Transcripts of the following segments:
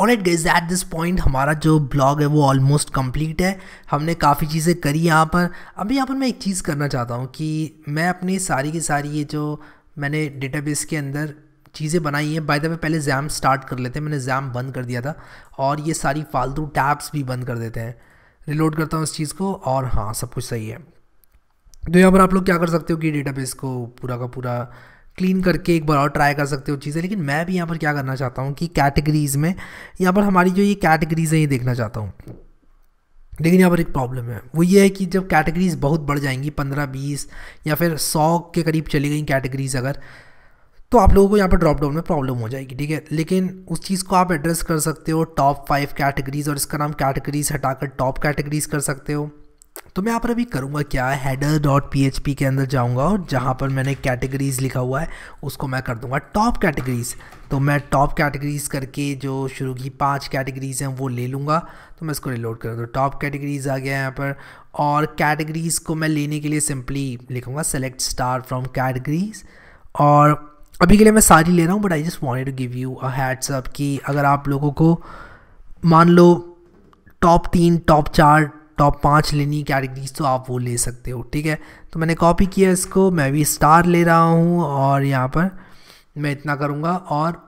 और एट गज़ at this point हमारा जो ब्लॉग है वो ऑलमोस्ट कंप्लीट है हमने काफ़ी चीज़ें करी यहाँ पर अभी यहाँ पर मैं एक चीज़ करना चाहता हूँ कि मैं अपनी सारी की सारी ये जो मैंने डेटाबेस के अंदर चीज़ें बनाई हैं बाय द वे पहले जैम स्टार्ट कर लेते हैं मैंने जैम बंद कर दिया था और ये सारी फालतू टैब्स भी बंद कर देते हैं रिलोड करता हूँ उस चीज़ को और हाँ सब कुछ सही है तो यहाँ पर आप लोग क्या कर सकते हो कि डेटाबेस को पूरा का पूरा क्लीन करके एक बार और ट्राई कर सकते हो चीज़ें लेकिन मैं भी यहाँ पर क्या करना चाहता हूँ कि कैटेगरीज़ में यहाँ पर हमारी जो ये कैटेगरीज़ हैं ये देखना चाहता हूँ लेकिन यहाँ पर एक प्रॉब्लम है वो ये है कि जब कैटेगरीज़ बहुत बढ़ जाएंगी पंद्रह बीस या फिर सौ के करीब चली गई कैटेगरीज़ अगर तो आप लोगों को यहाँ पर ड्रॉप डाउन में प्रॉब्लम हो जाएगी ठीक है लेकिन उस चीज़ को आप एड्रेस कर सकते हो टॉप फाइव कैटेगरीज़ और इसका नाम कैटेगरीज़ हटाकर टॉप कैटेगरीज़ कर सकते हो तो मैं यहाँ पर अभी करूँगा क्या हैडर डॉट पी के अंदर जाऊँगा और जहाँ पर मैंने कैटेगरीज़ लिखा हुआ है उसको मैं कर दूँगा टॉप कैटेगरीज़ तो मैं टॉप कैटेगरीज़ करके जो शुरू की पांच कैटेगरीज़ हैं वो ले लूँगा तो मैं इसको रिलोड करूँ तो टॉप कैटेगरीज़ आ गया है यहाँ पर और कैटेगरीज़ को मैं लेने के लिए सिंपली लिखूँगा सेलेक्ट स्टार फ्रॉम कैटेगरीज़ और अभी के लिए मैं सारी ले रहा हूँ but I just want to give you a heads up कि अगर आप लोगों को मान लो टॉप तीन टॉप चार टॉप पाँच लेनी कैटेगरीज तो आप वो ले सकते हो ठीक है तो मैंने कॉपी किया इसको मैं भी स्टार ले रहा हूँ और यहाँ पर मैं इतना करूँगा और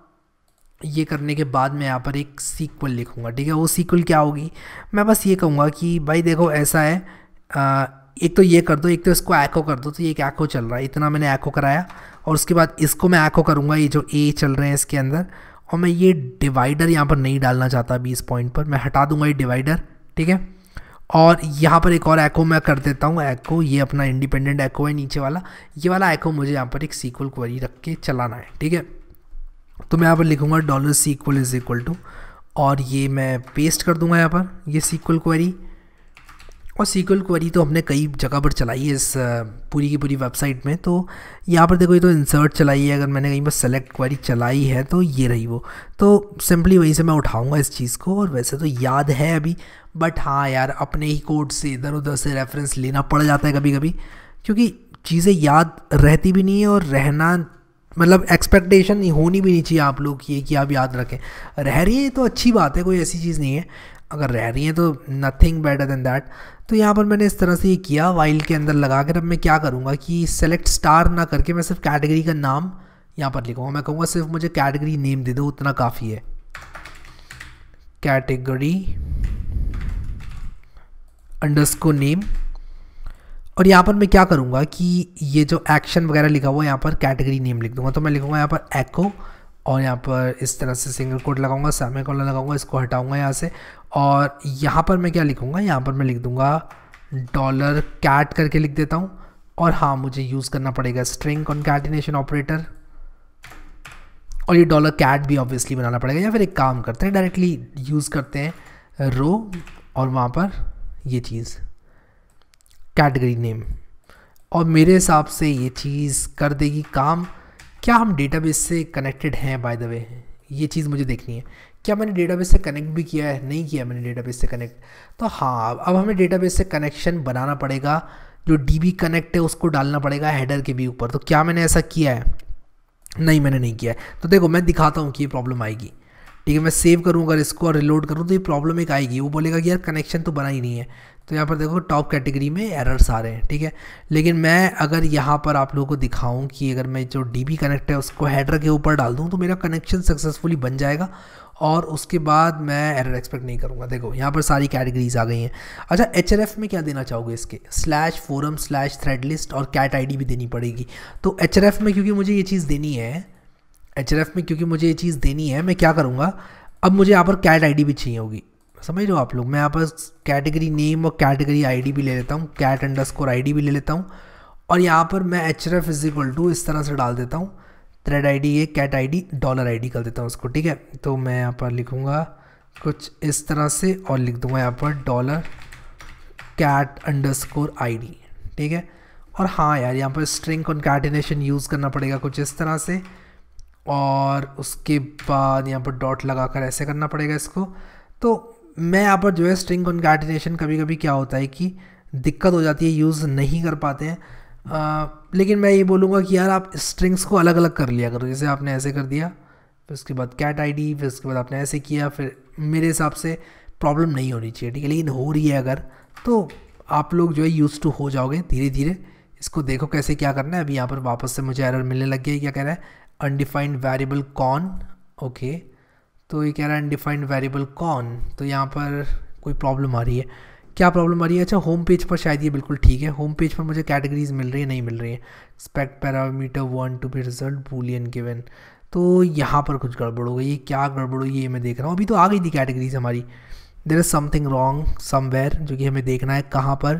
ये करने के बाद मैं यहाँ पर एक सीक्वल लिखूँगा ठीक है वो सीक्वल क्या होगी मैं बस ये कहूँगा कि भाई देखो ऐसा है आ, एक तो ये कर दो एक तो इसको एको कर दो तो ये एक एको चल रहा है इतना मैंने एको कराया और उसके बाद इसको मैं एको करूँगा ये जो ए चल रहे हैं इसके अंदर और मैं ये डिवाइडर यहाँ पर नहीं डालना चाहता बीस पॉइंट पर मैं हटा दूँगा ये डिवाइडर ठीक है और यहाँ पर एक और एको मैं कर देता हूँ एको ये अपना इंडिपेंडेंट एको है नीचे वाला ये वाला एको मुझे यहाँ पर एक सीक्वल क्वेरी रख के चलाना है ठीक है तो मैं यहाँ पर लिखूँगा dollar SQL is equal to और ये मैं पेस्ट कर दूँगा यहाँ पर ये सीक्वल क्वेरी और सीक्वल क्वेरी तो हमने कई जगह पर चलाई है इस पूरी की पूरी वेबसाइट में तो यहाँ पर देखो ये तो इंसर्ट चलाई है अगर मैंने कहीं पर सेलेक्ट क्वेरी चलाई है तो ये रही वो तो सिंपली वहीं से मैं उठाऊँगा इस चीज़ को और वैसे तो याद है अभी बट हाँ यार अपने ही कोड से इधर उधर से रेफरेंस लेना पड़ जाता है कभी कभी क्योंकि चीज़ें याद रहती भी नहीं है और रहना मतलब एक्सपेक्टेशन होनी भी नहीं चाहिए आप लोग की कि आप याद रखें रह रही है तो अच्छी बात है कोई ऐसी चीज़ नहीं है अगर रह रही हैं तो नथिंग बेटर देन दैट तो यहाँ पर मैंने इस तरह से ये किया वाइल के अंदर लगा कर अब मैं क्या करूँगा कि सेलेक्ट स्टार ना करके मैं सिर्फ कैटेगरी का नाम यहाँ पर लिखूँगा मैं कहूँगा सिर्फ मुझे कैटेगरी नेम दे दो उतना काफ़ी है कैटेगरी अंडरस्को नेम और यहाँ पर मैं क्या करूँगा कि ये जो एक्शन वगैरह लिखा हुआ है यहाँ पर कैटेगरी नेम लिख दूँगा तो मैं लिखूँगा यहाँ पर एको और यहाँ पर इस तरह से सिंगल कोड लगाऊंगा सेमी कॉलर लगाऊंगा इसको हटाऊंगा यहाँ से और यहाँ पर मैं क्या लिखूँगा यहाँ पर मैं लिख दूँगा डॉलर कैट करके लिख देता हूँ और हाँ मुझे यूज़ करना पड़ेगा स्ट्रिंग कॉन्कैटिनेशन ऑपरेटर और ये डॉलर कैट भी ऑब्वियसली बनाना पड़ेगा या फिर एक काम करते हैं डायरेक्टली यूज़ करते हैं रो और वहाँ पर ये चीज़ कैटेगरी नेम और मेरे हिसाब से ये चीज़ कर देगी काम क्या हम डेटाबेस से कनेक्टेड हैं बाय द वे ये चीज़ मुझे देखनी है क्या मैंने डेटाबेस से कनेक्ट भी किया है नहीं किया मैंने डेटाबेस से कनेक्ट तो हाँ अब हमें डेटाबेस से कनेक्शन बनाना पड़ेगा जो डी कनेक्ट है उसको डालना पड़ेगा हेडर के भी ऊपर तो क्या मैंने ऐसा किया है नहीं मैंने नहीं किया है तो देखो मैं दिखाता हूँ कि ये प्रॉब्लम आएगी ठीक है मैं सेव करूँ अगर इसको और रिलोड करूँ तो ये प्रॉब्लम एक आएगी वो बोलेगा कि यार कनेक्शन तो बना ही नहीं है तो यहाँ पर देखो टॉप कैटेगरी में एरर्स आ रहे हैं ठीक है लेकिन मैं अगर यहाँ पर आप लोगों को दिखाऊं कि अगर मैं जो डी कनेक्ट है उसको हेडर के ऊपर डाल दूँ तो मेरा कनेक्शन सक्सेसफुली बन जाएगा और उसके बाद मैं एरर एक्सपेक्ट नहीं करूँगा देखो यहाँ पर सारी कैटेगरीज आ गई हैं अच्छा एच में क्या देना चाहोगे इसके slash forum slash thread list और कैट आई भी देनी पड़ेगी तो एच में क्योंकि मुझे ये चीज़ देनी है एच में क्योंकि मुझे ये चीज़ देनी है मैं क्या करूँगा अब मुझे यहाँ पर कैट आई भी चाहिए होगी समझ लो आप लोग मैं यहाँ पर कैटेगरी नेम और कैटेगरी आई भी ले लेता हूँ कैट अंडर स्कोर आई भी ले लेता हूँ और यहाँ पर मैं H R F is equal to इस तरह से डाल देता हूँ थ्रेड आई डी ये cat I D dollar I D कर देता हूँ उसको ठीक है तो मैं यहाँ पर लिखूँगा कुछ इस तरह से और लिख दूँगा यहाँ पर dollar cat underscore I ठीक है और हाँ यार यहाँ पर स्ट्रिंग कॉन्कैटिनेशन यूज़ करना पड़ेगा कुछ इस तरह से और उसके बाद यहाँ पर डॉट लगाकर ऐसे करना पड़ेगा इसको तो मैं यहाँ पर जो है स्ट्रिंग कॉन्कैटिनेशन कभी कभी क्या होता है कि दिक्कत हो जाती है यूज़ नहीं कर पाते हैं आ, लेकिन मैं ये बोलूँगा कि यार आप स्ट्रिंग्स को अलग अलग कर लिया करो जैसे आपने ऐसे कर दिया फिर उसके बाद कैट आई फिर उसके बाद आपने ऐसे किया फिर मेरे हिसाब से प्रॉब्लम नहीं होनी चाहिए ठीक है लेकिन हो रही है अगर तो आप लोग जो है यूज़ टू हो जाओगे धीरे धीरे इसको देखो कैसे क्या करना है अभी यहाँ पर वापस से मुझे एरर मिलने लग गया क्या कह रहा है अनडिफाइंड वेरिएबल कॉन ओके तो ये कह रहा है अनडिफाइंड वेरिएबल कॉन तो यहाँ पर कोई प्रॉब्लम आ रही है क्या प्रॉब्लम आ रही है अच्छा होम पेज पर शायद ये बिल्कुल ठीक है होम पेज पर मुझे कैटेगरीज मिल रही है नहीं मिल रही है expect parameter one to be result boolean given तो यहाँ पर कुछ गड़बड़ हो गई ये क्या गड़बड़ हुई ये मैं देख रहा हूँ अभी तो आ गई थी कैटेगरीज हमारी there is something wrong somewhere जो कि हमें देखना है कहाँ पर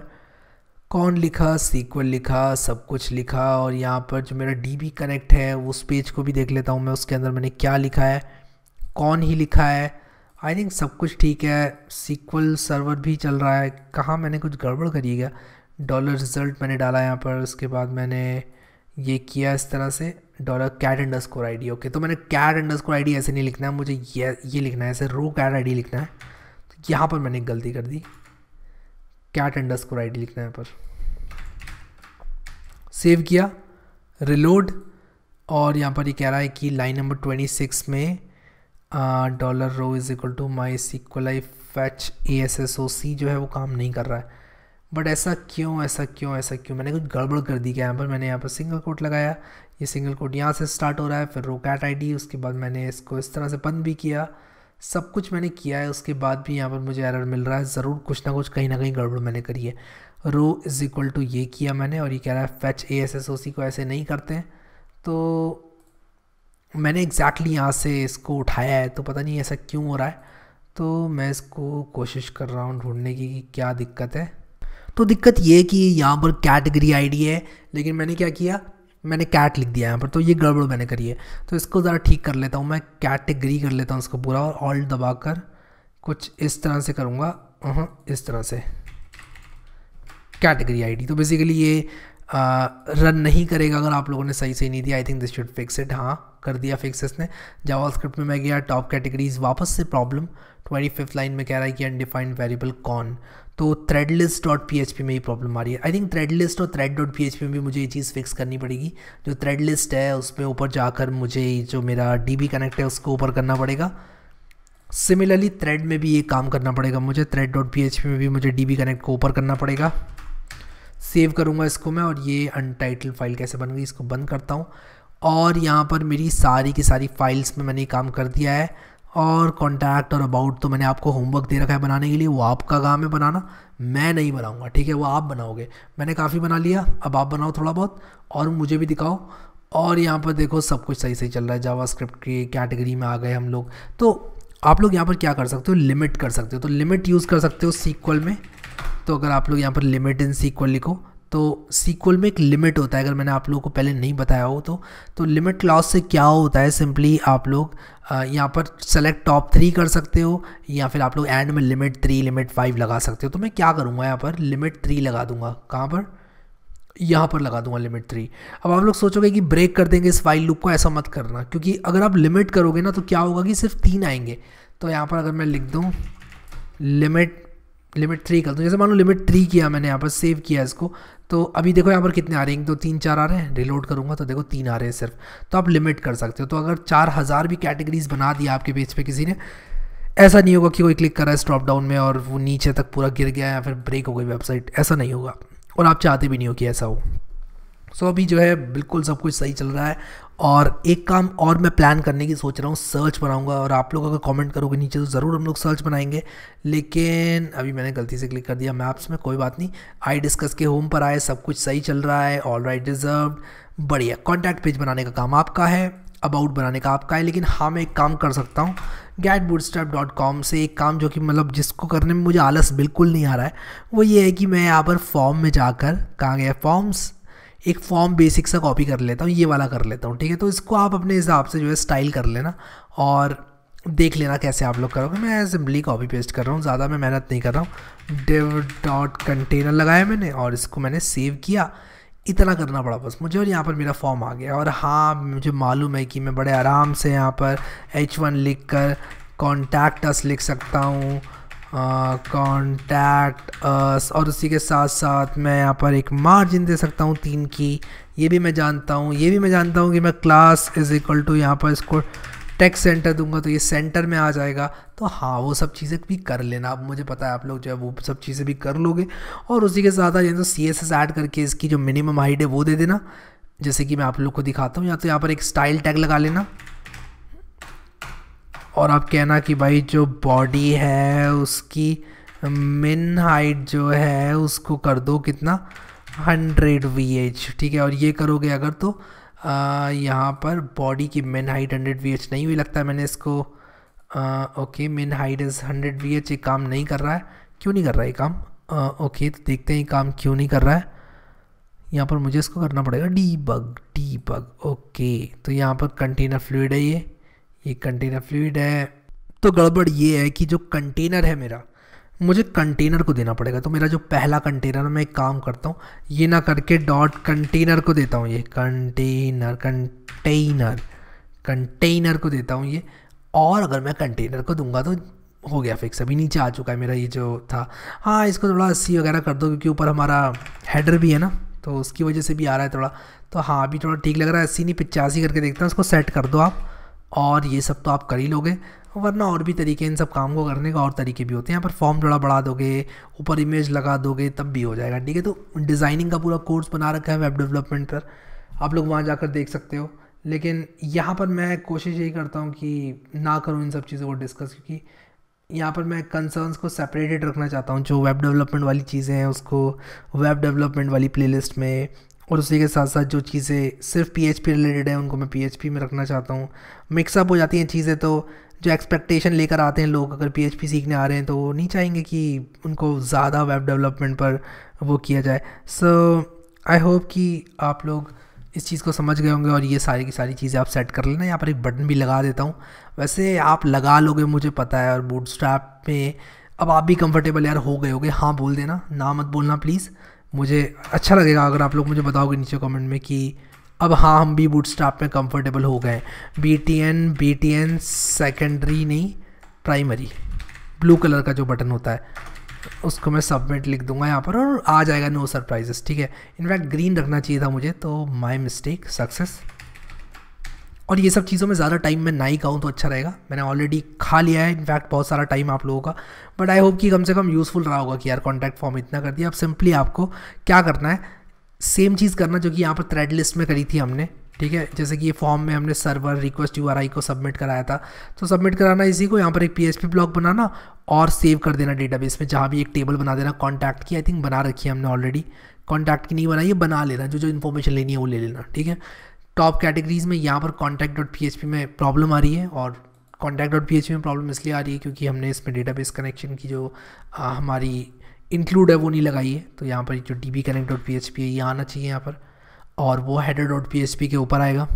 कौन लिखा सीक्वल लिखा सब कुछ लिखा और यहाँ पर जो मेरा डी बी कनेक्ट है उस पेज को भी देख लेता हूँ मैं उसके अंदर मैंने क्या लिखा है कौन ही लिखा है आई थिंक सब कुछ ठीक है सीक्वल सर्वर भी चल रहा है कहाँ मैंने कुछ गड़बड़ करी है डॉलर रिजल्ट मैंने डाला यहाँ पर उसके बाद मैंने ये किया इस तरह से dollar cat underscore I okay तो मैंने कैट इंडर स्कोर आई ऐसे नहीं लिखना है मुझे ये ये लिखना है ऐसे रो कैट आई लिखना है तो यहाँ पर मैंने गलती कर दी कैट इंडर स्कोर आई लिखना है यहाँ पर सेव किया रिलोड और यहाँ पर ये यह कह रहा है कि लाइन नंबर ट्वेंटी सिक्स में dollar row is equal to my SQL I fetch A S S O C जो है वो काम नहीं कर रहा है बट ऐसा क्यों ऐसा क्यों ऐसा क्यों मैंने कुछ गड़बड़ कर दी क्या यहाँ पर मैंने यहाँ पर सिंगल कोट लगाया ये सिंगल कोट यहाँ से स्टार्ट हो रहा है फिर रो कैट आई डी उसके बाद मैंने इसको इस तरह से बंद भी किया सब कुछ मैंने किया है उसके बाद भी यहाँ पर मुझे एरर मिल रहा है ज़रूर कुछ ना कुछ कहीं ना कहीं गड़बड़ मैंने करी है रो इज़ इक्वल टू ये किया मैंने और ये कह रहा है fetch A S S O C को ऐसे नहीं करते हैं तो मैंने एग्जैक्टली यहाँ से इसको उठाया है तो पता नहीं ऐसा क्यों हो रहा है तो मैं इसको कोशिश कर रहा हूँ ढूंढने की कि क्या दिक्कत है तो दिक्कत ये है कि यहाँ पर कैटेगरी आईडी है लेकिन मैंने क्या किया मैंने कैट लिख दिया यहाँ पर तो ये गड़बड़ मैंने करी है तो इसको ज़रा ठीक कर लेता हूँ मैं कैटेगरी कर लेता हूँ इसको पूरा और ऑल्ट दबा कर कुछ इस तरह से करूँगा हाँ इस तरह से कैटेगरी आईडी तो बेसिकली ये रन नहीं करेगा अगर आप लोगों ने सही सही नहीं दिया I think this should fix it हाँ कर दिया फिक्सेस ने जावास्क्रिप्ट में मैं गया टॉप कैटेगरीज वापस से प्रॉब्लम ट्वेंटी फिफ्थ लाइन में कह रहा है कि अनडिफाइंड वेरिएबल कौन तो thread list dot P H P में ही प्रॉब्लम आ रही है आई थिंक थ्रेड लिस्ट और thread dot P H P में भी मुझे ये चीज़ फिक्स करनी पड़ेगी जो थ्रेड लिस्ट है उसमें ऊपर जाकर मुझे जो मेरा डी बी कनेक्ट है उसको ऊपर करना पड़ेगा सिमिलरली थ्रेड में भी ये काम करना पड़ेगा मुझे thread dot P H P में भी मुझे डी बी कनेक्ट को ऊपर करना पड़ेगा सेव करूँगा इसको मैं और ये अनटाइटल फाइल कैसे बन गई इसको बंद करता हूँ और यहाँ पर मेरी सारी की सारी फाइल्स में मैंने काम कर दिया है और कॉन्टैक्ट और अबाउट तो मैंने आपको होमवर्क दे रखा है बनाने के लिए वो आपका काम है बनाना मैं नहीं बनाऊँगा ठीक है वो आप बनाओगे मैंने काफ़ी बना लिया अब आप बनाओ थोड़ा बहुत और मुझे भी दिखाओ और यहाँ पर देखो सब कुछ सही सही चल रहा है जावा स्क्रिप्ट की कैटेगरी में आ गए हम लोग तो आप लोग यहाँ पर क्या कर सकते हो लिमिट कर सकते हो तो लिमिट यूज़ कर सकते हो सीक्वल में तो अगर आप लोग यहाँ पर लिमिट इन सीक्वल लिखो तो सीक्वल में एक लिमिट होता है अगर मैंने आप लोगों को पहले नहीं बताया हो तो तो लिमिट क्लॉज से क्या होता है सिंपली आप लोग यहाँ पर सेलेक्ट टॉप थ्री कर सकते हो या फिर आप लोग एंड में लिमिट थ्री लिमिट फाइव लगा सकते हो तो मैं क्या करूँगा यहाँ पर लिमिट थ्री लगा दूंगा कहाँ पर यहाँ पर लगा दूंगा लिमिट थ्री अब आप लोग सोचोगे कि ब्रेक कर देंगे इस फाइल लूप को ऐसा मत करना क्योंकि अगर आप लिमिट करोगे ना तो क्या होगा कि सिर्फ तीन आएंगे तो यहाँ पर अगर मैं लिख दूँ लिमिट लिमिट थ्री कर दूँ जैसे मान लो लिमिट थ्री किया मैंने यहाँ पर सेव किया इसको तो अभी देखो यहाँ पर कितने आ रहे हैं एक दो तीन चार आ रहे हैं रिलोड करूँगा तो देखो तीन आ रहे हैं सिर्फ तो आप लिमिट कर सकते हो तो अगर चार हज़ार भी कैटेगरीज बना दिया आपके पेज पे किसी ने ऐसा नहीं होगा कि कोई क्लिक करा है स्टॉप डाउन में और वो नीचे तक पूरा गिर गया या फिर ब्रेक हो गई वेबसाइट ऐसा नहीं होगा और आप चाहते भी नहीं हो कि ऐसा हो सो अभी जो है बिल्कुल सब कुछ सही चल रहा है और एक काम और मैं प्लान करने की सोच रहा हूँ सर्च बनाऊँगा और आप लोग अगर कमेंट करोगे नीचे तो ज़रूर हम लोग सर्च बनाएंगे लेकिन अभी मैंने गलती से क्लिक कर दिया मैप्स में कोई बात नहीं आई डिस्कस के होम पर आए सब कुछ सही चल रहा है ऑल राइट डिजर्व बढ़िया कॉन्टैक्ट पेज बनाने का काम आपका है अबाउट बनाने का आपका है लेकिन हाँ मैं एक काम कर सकता हूँ गैट डॉट कॉम से एक काम जो कि मतलब जिसको करने में मुझे आलस बिल्कुल नहीं आ रहा है वो ये है कि मैं यहाँ पर फॉर्म में जाकर कहाँ गया फॉर्म्स एक फॉर्म बेसिक सा कॉपी कर लेता हूँ ये वाला कर लेता हूँ ठीक है तो इसको आप अपने हिसाब से जो है स्टाइल कर लेना और देख लेना कैसे आप लोग करोगे मैं सिंपली कॉपी पेस्ट कर रहा हूँ ज़्यादा मैं मेहनत नहीं कर रहा हूँ डिव डॉट कंटेनर लगाया मैंने और इसको मैंने सेव किया इतना करना पड़ा बस मुझे और यहाँ पर मेरा फॉर्म आ गया और हाँ मुझे मालूम है कि मैं बड़े आराम से यहाँ पर एच वन लिख कर कॉन्टैक्ट अस लिख सकता हूँ कॉन्टैक्ट अस और उसी के साथ साथ मैं यहाँ पर एक मार्जिन दे सकता हूँ तीन की ये भी मैं जानता हूँ ये भी मैं जानता हूँ कि मैं क्लास इज़ इक्वल टू यहाँ पर इसको टेक्स सेंटर दूंगा तो ये सेंटर में आ जाएगा तो हाँ वो सब चीज़ें भी कर लेना अब मुझे पता है आप लोग जो है वो सब चीज़ें भी कर लोगे और उसी के साथ साथ तो सी एस एस ऐड करके इसकी जो मिनिमम हाइट है वो दे देना जैसे कि मैं आप लोग को दिखाता हूँ या तो यहाँ पर एक स्टाइल टैग लगा लेना और आप कहना कि भाई जो बॉडी है उसकी मिन हाइट जो है उसको कर दो कितना हंड्रेड वी एच ठीक है और ये करोगे अगर तो यहाँ पर बॉडी की मिन हाइट हंड्रेड वी एच नहीं हुई लगता है मैंने इसको आ, okay min height is hundred V H ये काम नहीं कर रहा है क्यों नहीं कर रहा है ये काम आ, ओके तो देखते हैं ये काम क्यों नहीं कर रहा है यहाँ पर मुझे इसको करना पड़ेगा debug debug okay तो यहाँ पर कंटेनर फ्लूड है ये ये कंटेनर फ्लूड है तो गड़बड़ ये है कि जो कंटेनर है मेरा मुझे कंटेनर को देना पड़ेगा तो मेरा जो पहला कंटेनर मैं एक काम करता हूँ ये ना करके डॉट कंटेनर को देता हूँ ये कंटेनर कंटेनर कंटेनर को देता हूँ ये और अगर मैं कंटेनर को दूंगा तो हो गया फिक्स अभी नीचे आ चुका है मेरा ये जो था हाँ इसको थोड़ा अस्सी वगैरह कर दो क्योंकि ऊपर हमारा हेडर भी है ना तो उसकी वजह से भी आ रहा है थोड़ा तो हाँ अभी थोड़ा ठीक लग रहा है अस्सी नहीं पचासी करके देखता हूँ उसको सेट कर दो आप और ये सब तो आप कर ही लोगे वरना और भी तरीके इन सब काम को करने का और तरीके भी होते हैं यहाँ पर फॉर्म थोड़ा बढ़ा दोगे ऊपर इमेज लगा दोगे तब भी हो जाएगा ठीक है तो डिज़ाइनिंग का पूरा कोर्स बना रखा है वेब डेवलपमेंट पर आप लोग वहाँ जाकर देख सकते हो लेकिन यहाँ पर मैं कोशिश यही करता हूँ कि ना करूँ इन सब चीज़ों को डिस्कस क्योंकि यहाँ पर मैं कंसर्न्स को सेपरेटेड रखना चाहता हूँ जो वेब डेवलपमेंट वाली चीज़ें हैं उसको वेब डेवलपमेंट वाली प्लेलिस्ट में और उसी के साथ साथ जो चीज़ें सिर्फ पी रिलेटेड है उनको मैं पी में रखना चाहता हूँ मिक्सअप हो जाती हैं चीज़ें तो जो एक्सपेक्टेशन लेकर आते हैं लोग अगर पी सीखने आ रहे हैं तो वो नहीं चाहेंगे कि उनको ज़्यादा वेब डेवलपमेंट पर वो किया जाए सो आई होप कि आप लोग इस चीज़ को समझ गए होंगे और ये सारी की सारी चीज़ें आप सेट कर लेना यहाँ पर एक बटन भी लगा देता हूँ वैसे आप लगा लोगे मुझे पता है और बूट में अब आप भी कंफर्टेबल यार हो गए होगे हाँ बोल देना ना मत बोलना प्लीज़ मुझे अच्छा लगेगा अगर आप लोग मुझे बताओगे नीचे कमेंट में कि अब हाँ हम भी बूट स्टाफ में कंफर्टेबल हो गए B T N B T N secondary नहीं प्राइमरी ब्लू कलर का जो बटन होता है उसको मैं सबमिट लिख दूंगा यहाँ पर और आ जाएगा नो सरप्राइजेस ठीक है इनफैक्ट ग्रीन रखना चाहिए था मुझे तो माई मिस्टेक सक्सेस और ये सब चीज़ों में ज़्यादा टाइम मैं ना ही खाऊँ तो अच्छा रहेगा मैंने ऑलरेडी खा लिया है इनफैक्ट बहुत सारा टाइम आप लोगों का बट आई होप कि कम से कम यूज़फुल रहा होगा कि यार कॉन्टैक्ट फॉर्म इतना कर दिया अब सिंपली आपको क्या करना है सेम चीज़ करना जो कि यहाँ पर थ्रेड लिस्ट में करी थी हमने ठीक है जैसे कि ये फॉर्म में हमने सर्वर रिक्वेस्ट यू को सबमिट कराया था तो सबमिट कराना इसी को यहाँ पर एक पी ब्लॉक बनाना और सेव कर देना डेटाबेस में जहाँ भी एक टेबल बना देना कॉन्टैक्ट की आई थिंक बना रखी है हमने ऑलरेडी कॉन्टैक्ट की नहीं बनाई है बना लेना जो जो इन्फॉर्मेशन लेनी है वो ले लेना ठीक है टॉप कैटेगरीज़ में यहाँ पर contact dot P H P में प्रॉब्लम आ रही है और contact dot P H P में प्रॉब्लम इसलिए आ रही है क्योंकि हमने इसमें डेटाबेस कनेक्शन की जो आ, हमारी इंक्लूड है वो नहीं लगाई है तो यहाँ पर जो D B connect dot P H P है ये आना चाहिए यहाँ पर और वो header dot P H P के ऊपर आएगा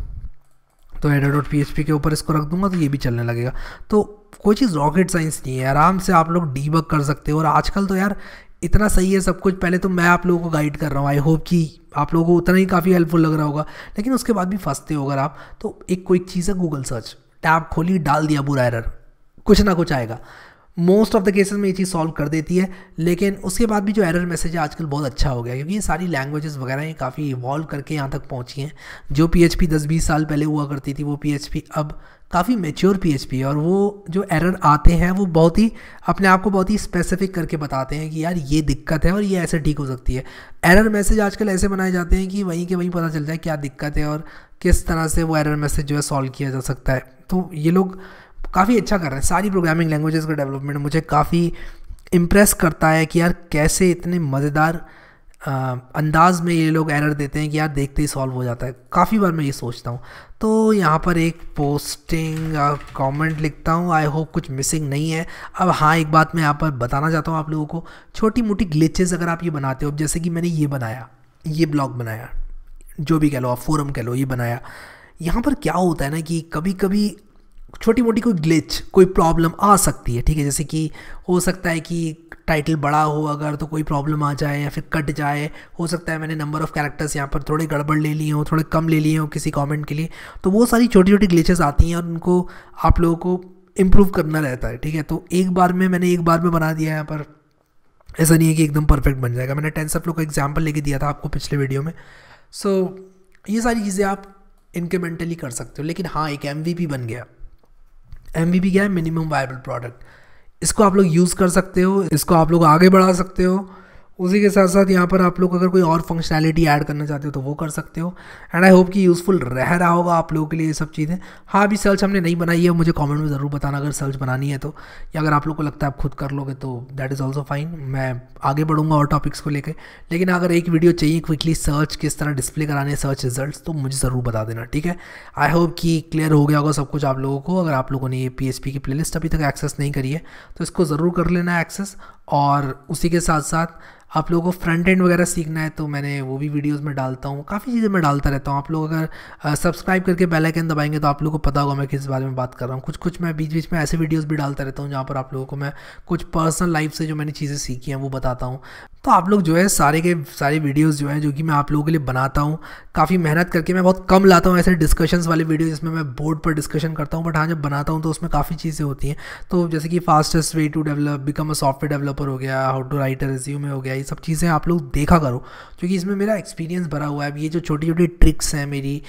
तो header dot P H P के ऊपर इसको रख दूंगा तो ये भी चलने लगेगा तो कोई चीज़ रॉकेट साइंस नहीं है आराम से आप लोग वर्क कर सकते हो और आजकल तो यार इतना सही है सब कुछ पहले तो मैं आप लोगों को गाइड कर रहा हूँ आई होप कि आप लोगों को उतना ही काफ़ी हेल्पफुल लग रहा होगा लेकिन उसके बाद भी फंसते हो अगर आप तो एक कोई चीज़ है गूगल सर्च टैब खोली डाल दिया बुरा एरर कुछ ना कुछ आएगा मोस्ट ऑफ द केसेस में ये चीज़ सॉल्व कर देती है लेकिन उसके बाद भी जो एरर मैसेज है आजकल बहुत अच्छा हो गया क्योंकि ये सारी लैंग्वेजेस वगैरह ये काफ़ी इवॉल्व करके यहाँ तक पहुँची हैं जो पी एच पी दस बीस साल पहले हुआ करती थी वो पी एच पी अब काफ़ी मेच्योर पी एच पी है और वो जो एरर आते हैं वो बहुत ही अपने आप को बहुत ही स्पेसिफिक करके बताते हैं कि यार ये दिक्कत है और ये ऐसे ठीक हो सकती है एरर मैसेज आजकल ऐसे बनाए जाते हैं कि वहीं के वहीं पता चल जाए क्या दिक्कत है और किस तरह से वो एरर मैसेज जो है सॉल्व किया जा सकता है तो ये लोग काफ़ी अच्छा कर रहे हैं सारी प्रोग्रामिंग लैंग्वेजेस का डेवलपमेंट मुझे काफ़ी इम्प्रेस करता है कि यार कैसे इतने मज़ेदार अंदाज में ये लोग एरर देते हैं कि यार देखते ही सॉल्व हो जाता है काफ़ी बार मैं ये सोचता हूँ तो यहाँ पर एक पोस्टिंग और कमेंट लिखता हूँ आई होप कुछ मिसिंग नहीं है अब हाँ एक बात मैं यहाँ पर बताना चाहता हूँ आप लोगों को छोटी मोटी ग्लिचेस अगर आप ये बनाते हो जैसे कि मैंने ये बनाया ये ब्लॉग बनाया जो भी कह लो आप फोरम कह लो ये बनाया यहाँ पर क्या होता है ना कि कभी कभी छोटी मोटी कोई ग्लिच कोई प्रॉब्लम आ सकती है ठीक है जैसे कि हो सकता है कि टाइटल बड़ा हो अगर तो कोई प्रॉब्लम आ जाए या फिर कट जाए हो सकता है मैंने नंबर ऑफ़ कैरेक्टर्स यहाँ पर थोड़े गड़बड़ ले लिए हो थोड़े कम ले लिए हो किसी कमेंट के लिए तो वो सारी छोटी छोटी ग्लिचेस आती हैं और उनको आप लोगों को इम्प्रूव करना रहता है ठीक है तो एक बार में मैंने एक बार में बना दिया यहाँ पर ऐसा नहीं है कि एकदम परफेक्ट बन जाएगा मैंने टेंस फ्लो का एग्जाम्पल लेके दिया था आपको पिछले वीडियो में सो so, ये सारी चीज़ें आप इंक्रीमेंटली कर सकते हो लेकिन हाँ एक एम बन गया एम क्या है मिनिमम वायबल प्रोडक्ट इसको आप लोग यूज़ कर सकते हो इसको आप लोग आगे बढ़ा सकते हो उसी के साथ साथ यहाँ पर आप लोग अगर कोई और फंक्शनैलिटी ऐड करना चाहते हो तो वो कर सकते हो एंड आई होप कि यूज़फुल रह रहा होगा आप लोगों के लिए ये सब चीज़ें हाँ अभी सर्च हमने नहीं बनाई है मुझे कमेंट में ज़रूर बताना अगर सर्च बनानी है तो या अगर आप लोग को लगता है आप खुद कर लोगे तो दैट इज़ ऑल्सो फाइन मैं आगे बढ़ूँगा और टॉपिक्स को लेकर लेकिन अगर एक वीडियो चाहिए क्विकली सर्च किस तरह डिस्प्ले कराने सर्च रिजल्ट तो मुझे ज़रूर बता देना ठीक है आई होप कि क्लियर हो गया होगा सब कुछ आप लोगों को अगर आप लोगों ने ये पी की प्ले अभी तक एक्सेस नहीं करी है तो इसको ज़रूर कर लेना एक्सेस और उसी के साथ साथ आप लोगों को फ्रंट एंड वगैरह सीखना है तो मैंने वो भी वीडियोस में डालता हूँ काफ़ी चीज़ें मैं डालता रहता हूँ आप लोग अगर सब्सक्राइब करके बेल आइकन दबाएंगे तो आप लोगों को पता होगा मैं किस बारे में बात कर रहा हूँ कुछ कुछ मैं बीच बीच में ऐसे वीडियोस भी डालता रहता हूँ जहाँ पर आप लोगों को मैं कुछ पर्सनल लाइफ से जो मैंने चीज़ें सीखी हैं वो बताता हूँ तो आप लोग जो है सारे के सारे वीडियोज़ जो है जो कि मैं आप लोगों के लिए बनाता हूँ काफ़ी मेहनत करके मैं बहुत कम लाता हूँ ऐसे डिस्कशंस वाले वीडियो जिसमें मैं बोर्ड पर डिस्कशन करता हूँ बट हाँ जब बनाता हूँ तो उसमें काफ़ी चीज़ें होती हैं तो जैसे कि fastest way to develop become a software develop developer हो गया हाउ टू राइट रिज्यूमे हो गया ये सब चीज़ें आप लोग देखा करो क्योंकि इसमें मेरा एक्सपीरियंस भरा हुआ है अब ये जो छोटी छोटी ट्रिक्स हैं मेरी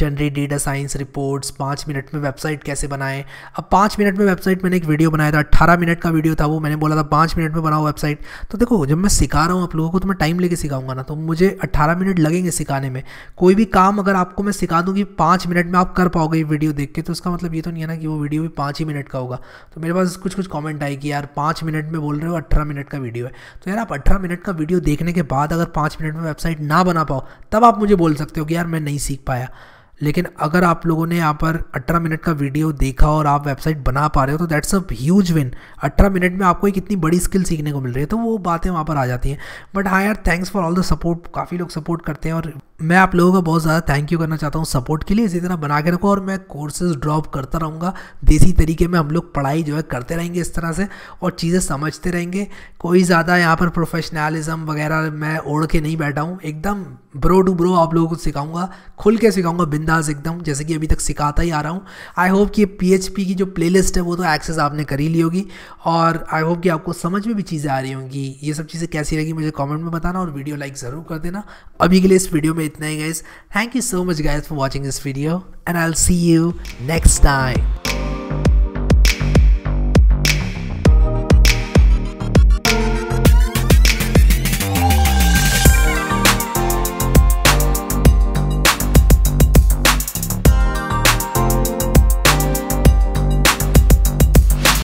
जनरेट डेटा साइंस रिपोर्ट्स पाँच मिनट में वेबसाइट कैसे बनाएं अब पाँच मिनट में वेबसाइट मैंने एक वीडियो बनाया था अट्ठारह मिनट का वीडियो था वो मैंने बोला था पाँच मिनट में बनाओ वेबसाइट तो देखो जब मैं सिखा रहा हूँ आप लोगों को तो मैं टाइम लेके सिखाऊंगा ना तो मुझे अट्ठारह मिनट लगेंगे सिखाने में कोई भी काम अगर आपको मैं सिखा दूँगी पाँच मिनट में आप कर पाओगे वीडियो देख के तो उसका मतलब ये तो नहीं है ना कि वो वीडियो भी पाँच ही मिनट का होगा तो मेरे पास कुछ कुछ कॉमेंट आई कि यार पाँच मिनट में बोल रहे हो अठारह मिनट का वीडियो है तो यार आप अट्ठारह मिनट का वीडियो देखने के बाद अगर पाँच मिनट में वेबसाइट ना बना पाओ तब आप मुझे बोल सकते हो कि यार मैं नहीं सीख पाया लेकिन अगर आप लोगों ने यहाँ पर 18 मिनट का वीडियो देखा और आप वेबसाइट बना पा रहे हो तो that's a huge win 18 minute में आपको एक इतनी बड़ी स्किल सीखने को मिल रही है तो वो बातें वहाँ पर आ जाती हैं बट हाँ यार thanks for all the support काफ़ी लोग सपोर्ट करते हैं और मैं आप लोगों का बहुत ज़्यादा थैंक यू करना चाहता हूँ सपोर्ट के लिए इसी तरह बना के रखो और मैं कोर्सेज ड्रॉप करता रहूँगा देसी तरीके में हम लोग पढ़ाई जो है करते रहेंगे इस तरह से और चीज़ें समझते रहेंगे कोई ज़्यादा यहाँ पर प्रोफेशनलिज्म वगैरह मैं ओढ़ के नहीं बैठा हूँ एकदम ब्रो टू ब्रो आप लोगों को सिखाऊंगा खुल के सिखाऊंगा बिंदास एकदम जैसे कि अभी तक सिखाता ही आ रहा हूँ आई होप कि पी एच पी की जो प्ले लिस्ट है वो तो एक्सेस आपने कर ही ली होगी और आई होप कि आपको समझ में भी चीज़ें आ रही होंगी ये सब चीज़ें कैसी लगी मुझे कॉमेंट में बताना और वीडियो लाइक ज़रूर कर देना अभी के लिए इस वीडियो में इतना ही guys thank you so much guys for watching this video and I see you next time